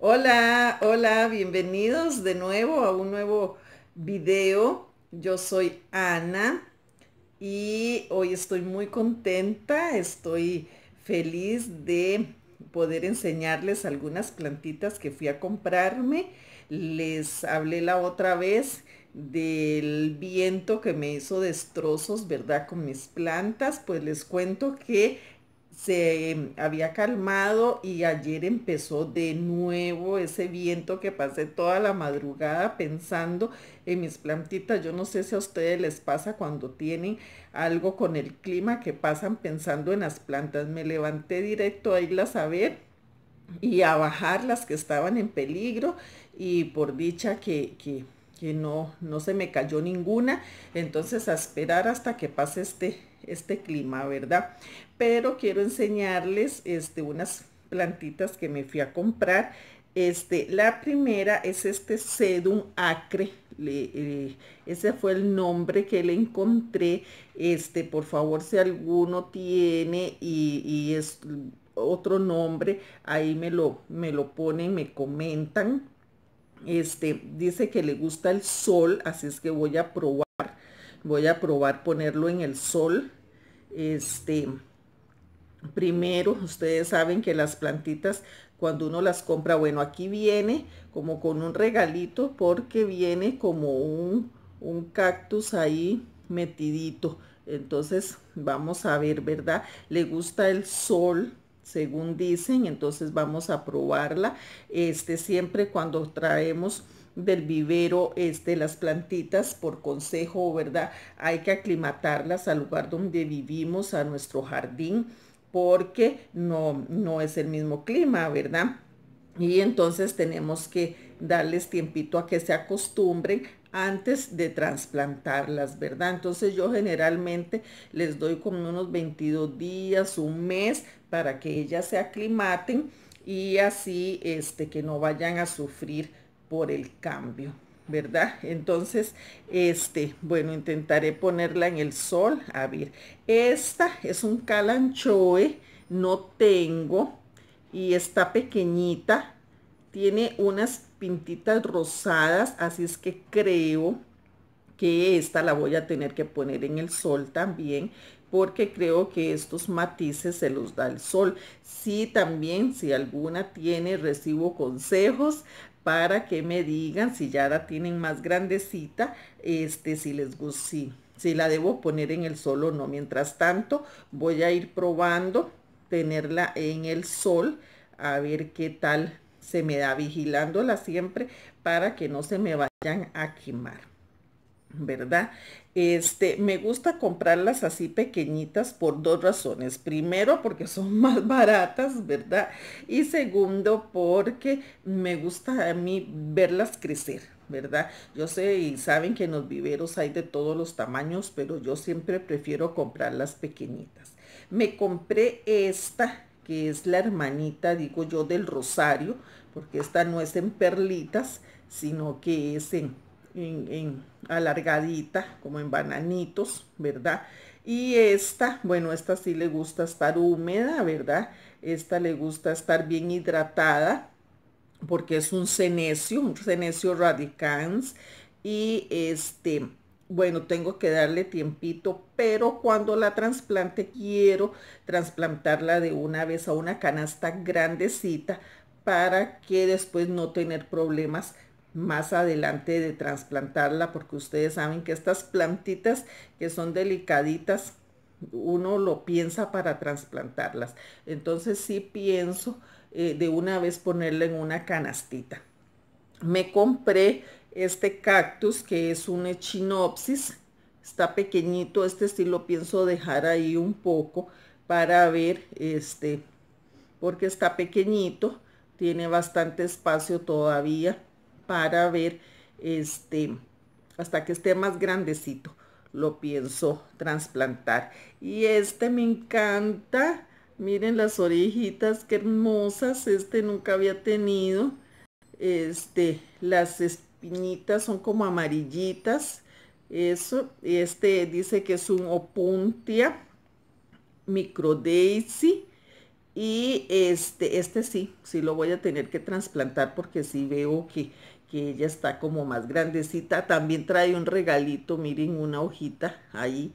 Hola, hola, bienvenidos de nuevo a un nuevo video. Yo soy Ana y hoy estoy muy contenta, estoy feliz de poder enseñarles algunas plantitas que fui a comprarme. Les hablé la otra vez del viento que me hizo destrozos, ¿verdad? Con mis plantas, pues les cuento que se había calmado y ayer empezó de nuevo ese viento que pasé toda la madrugada pensando en mis plantitas. Yo no sé si a ustedes les pasa cuando tienen algo con el clima que pasan pensando en las plantas. Me levanté directo a irlas a ver y a bajar las que estaban en peligro y por dicha que, que, que no, no se me cayó ninguna. Entonces a esperar hasta que pase este, este clima, ¿verdad? pero quiero enseñarles este, unas plantitas que me fui a comprar. Este, la primera es este sedum acre, eh, ese fue el nombre que le encontré. Este, por favor, si alguno tiene y, es otro nombre, ahí me lo, me lo ponen, me comentan. Este, dice que le gusta el sol, así es que voy a probar, voy a probar ponerlo en el sol. Este, Primero, ustedes saben que las plantitas, cuando uno las compra, bueno, aquí viene como con un regalito porque viene como un, cactus ahí metidito. Entonces, vamos a ver, ¿verdad? Le gusta el sol, según dicen, entonces vamos a probarla. Este, siempre cuando traemos del vivero este las plantitas por consejo verdad hay que aclimatarlas al lugar donde vivimos a nuestro jardín porque no, no es el mismo clima, ¿verdad? Y entonces tenemos que darles tiempito a que se acostumbren antes de trasplantarlas, ¿verdad? Entonces yo generalmente les doy como unos 22 días, un mes, para que ellas se aclimaten y así este, que no vayan a sufrir por el cambio. ¿verdad? Entonces, este, bueno, intentaré ponerla en el sol. A ver, esta es un calanchoe, no tengo, y está pequeñita. Tiene unas pintitas rosadas, así es que creo que esta la voy a tener que poner en el sol también porque creo que estos matices se los da el sol. Sí, también si alguna tiene, recibo consejos para que me digan si ya la tienen más grandecita, este, si les gusta, si, si la debo poner en el sol o no. Mientras tanto, voy a ir probando tenerla en el sol a ver qué tal se me da vigilándola siempre para que no se me vayan a quemar. ¿verdad? Este, me gusta comprarlas así pequeñitas por dos razones. Primero, porque son más baratas, ¿verdad? Y segundo, porque me gusta a mí verlas crecer, ¿verdad? Yo sé y saben que en los viveros hay de todos los tamaños, pero yo siempre prefiero comprarlas pequeñitas. Me compré esta, que es la hermanita, digo yo, del rosario, porque esta no es en perlitas, sino que es en en, alargadita, como en bananitos, ¿verdad? Y esta, bueno, esta sí le gusta estar húmeda, ¿verdad? Esta le gusta estar bien hidratada porque es un cenecio, un cenecio radicans. Y este, bueno, tengo que darle tiempito, pero cuando la trasplante quiero trasplantarla de una vez a una canasta grandecita para que después no tener problemas más adelante de trasplantarla, porque ustedes saben que estas plantitas que son delicaditas, uno lo piensa para trasplantarlas. Entonces sí pienso eh, de una vez ponerla en una canastita. Me compré este cactus que es un echinopsis. Está pequeñito, este sí lo pienso dejar ahí un poco para ver, este, porque está pequeñito, tiene bastante espacio todavía para ver este hasta que esté más grandecito lo pienso trasplantar y este me encanta miren las orejitas qué hermosas este nunca había tenido este las espinitas son como amarillitas eso este dice que es un opuntia micro daisy y este este sí sí lo voy a tener que trasplantar porque sí veo que que ella está como más grandecita. También trae un regalito, miren una hojita ahí,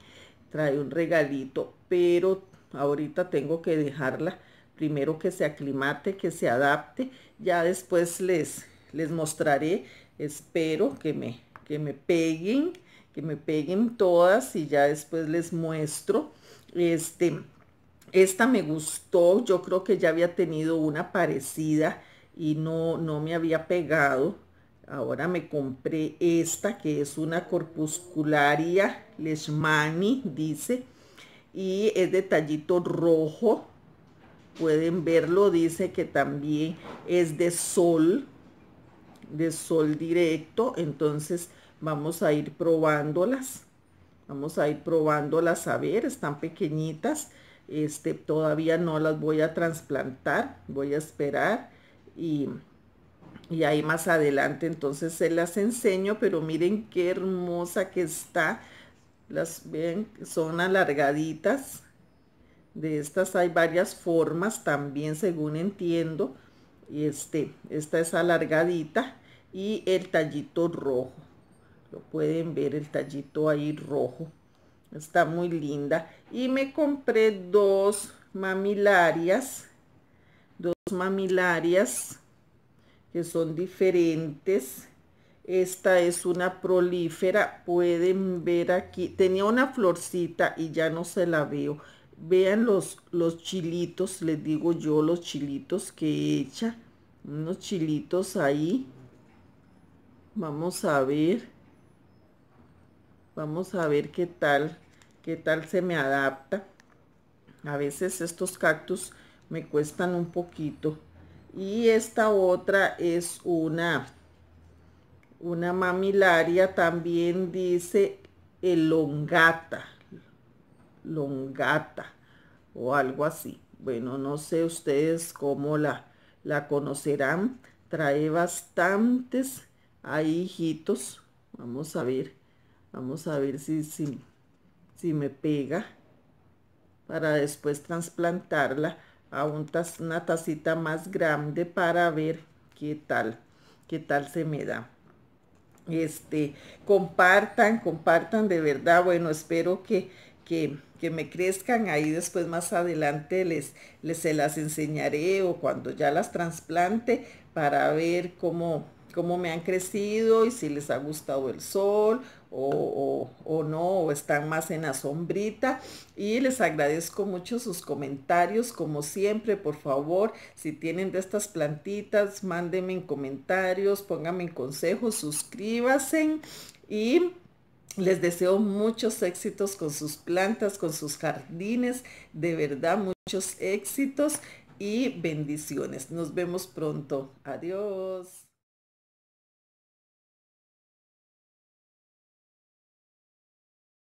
trae un regalito, pero ahorita tengo que dejarla primero que se aclimate, que se adapte. Ya después les, les mostraré, espero que me, que me peguen, que me peguen todas y ya después les muestro. Este, esta me gustó, yo creo que ya había tenido una parecida y no, no me había pegado Ahora me compré esta que es una corpuscularia lesmani, dice. Y es de tallito rojo. Pueden verlo, dice que también es de sol, de sol directo. Entonces vamos a ir probándolas. Vamos a ir probándolas a ver, están pequeñitas. Este, todavía no las voy a trasplantar, voy a esperar y y ahí más adelante entonces se las enseño, pero miren qué hermosa que está. Las ven, son alargaditas. De estas hay varias formas también, según entiendo. y Este, esta es alargadita y el tallito rojo. Lo pueden ver, el tallito ahí rojo. Está muy linda. Y me compré dos mamilarias. Dos mamilarias que son diferentes. Esta es una prolífera, pueden ver aquí, tenía una florcita y ya no se la veo. Vean los, los chilitos, les digo yo los chilitos que echa hecha, unos chilitos ahí. Vamos a ver, vamos a ver qué tal, qué tal se me adapta. A veces estos cactus me cuestan un poquito y esta otra es una una mamilaria también dice elongata longata o algo así bueno no sé ustedes cómo la conocerán trae bastantes ahí hijitos vamos a ver vamos a ver si si, si me pega para después trasplantarla a un una tacita más grande para ver qué tal, qué tal se me da. Este, compartan, compartan de verdad. Bueno, espero que, que, que me crezcan ahí después más adelante les, les se las enseñaré o cuando ya las trasplante para ver cómo, cómo me han crecido y si les ha gustado el sol o, no, o están más en la sombrita. Y les agradezco mucho sus comentarios, como siempre, por favor, si tienen de estas plantitas, mándenme en comentarios, pónganme en consejos, suscríbanse y les deseo muchos éxitos con sus plantas, con sus jardines, de verdad muchos éxitos y bendiciones. Nos vemos pronto. Adiós.